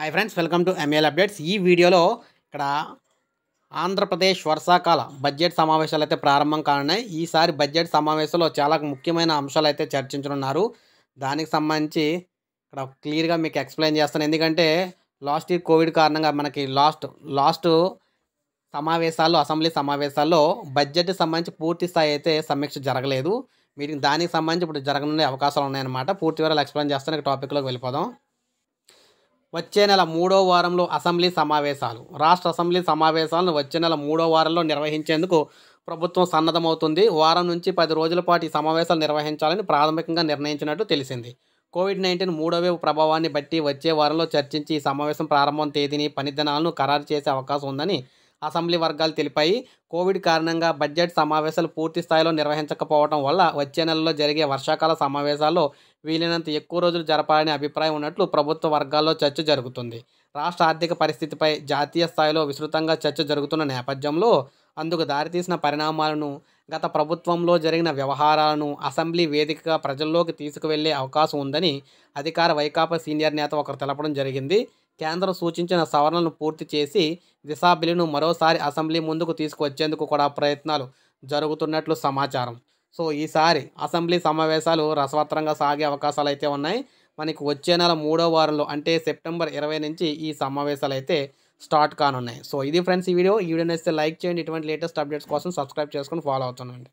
hi friends welcome to ఎంఏల్ updates ఈ వీడియోలో ఇక్కడ ఆంధ్రప్రదేశ్ వర్షాకాల బడ్జెట్ సమావేశాలు అయితే ప్రారంభం కానున్నాయి ఈసారి బడ్జెట్ సమావేశంలో చాలా ముఖ్యమైన అంశాలు అయితే చర్చించనున్నారు దానికి సంబంధించి ఇక్కడ క్లియర్గా మీకు ఎక్స్ప్లెయిన్ చేస్తాను ఎందుకంటే లాస్ట్ ఇయర్ కోవిడ్ కారణంగా మనకి లాస్ట్ లాస్ట్ సమావేశాల్లో అసెంబ్లీ సమావేశాల్లో బడ్జెట్ సంబంధించి పూర్తి స్థాయి అయితే సమీక్ష జరగలేదు మీరు దానికి సంబంధించి ఇప్పుడు జరగనుండే అవకాశాలు ఉన్నాయన్నమాట పూర్తి వివరాలు ఎక్స్ప్లెయిన్ చేస్తాను టాపిక్లోకి వెళ్ళిపోదాం వచ్చే నెల మూడో వారంలో అసెంబ్లీ సమావేశాలు రాష్ట్ర అసెంబ్లీ సమావేశాలను వచ్చే నెల మూడో వారంలో నిర్వహించేందుకు ప్రభుత్వం సన్నద్ధమవుతుంది వారం నుంచి పది రోజుల పాటు ఈ సమావేశాలు నిర్వహించాలని ప్రాథమికంగా నిర్ణయించినట్లు తెలిసింది కోవిడ్ నైన్టీన్ మూడో వేవ్ ప్రభావాన్ని బట్టి వచ్చే వారంలో చర్చించి ఈ సమావేశం ప్రారంభం తేదీని పని దినాలను ఖరారు చేసే అవకాశం ఉందని అసెంబ్లీ వర్గాలు తెలిపాయి కోవిడ్ కారణంగా బడ్జెట్ సమావేశాలు పూర్తి స్థాయిలో నిర్వహించకపోవడం వల్ల వచ్చే నెలలో జరిగే వర్షాకాల సమావేశాల్లో వీలైనంత ఎక్కువ రోజులు జరపాలనే అభిప్రాయం ఉన్నట్లు ప్రభుత్వ వర్గాల్లో చర్చ జరుగుతుంది రాష్ట్ర ఆర్థిక పరిస్థితిపై జాతీయ స్థాయిలో విస్తృతంగా చర్చ జరుగుతున్న నేపథ్యంలో అందుకు దారితీసిన పరిణామాలను గత ప్రభుత్వంలో జరిగిన వ్యవహారాలను అసెంబ్లీ వేదికగా ప్రజల్లోకి తీసుకువెళ్లే అవకాశం ఉందని అధికార వైకాపా సీనియర్ నేత ఒకరు తెలపడం జరిగింది కేంద్రం సూచించిన సవరణలను పూర్తి చేసి దిశా బిల్లును మరోసారి అసెంబ్లీ ముందుకు తీసుకువచ్చేందుకు కూడా ప్రయత్నాలు జరుగుతున్నట్లు సమాచారం సో ఈసారి అసెంబ్లీ సమావేశాలు రసవత్రంగా సాగే అవకాశాలు అయితే ఉన్నాయి మనకి వచ్చే నెల మూడో వారంలో అంటే సెప్టెంబర్ ఇరవై నుంచి ఈ సమావేశాలు అయితే స్టార్ట్ కానున్నాయి సో ఇది ఫ్రెండ్స్ ఈ వీడియో ఈ వీడియో నేస్తే లైక్ చేయండి ఇటువంటి లేటెస్ట్ అప్డేట్స్ కోసం సబ్స్క్రైబ్ చేసుకొని ఫాలో అవుతుండండి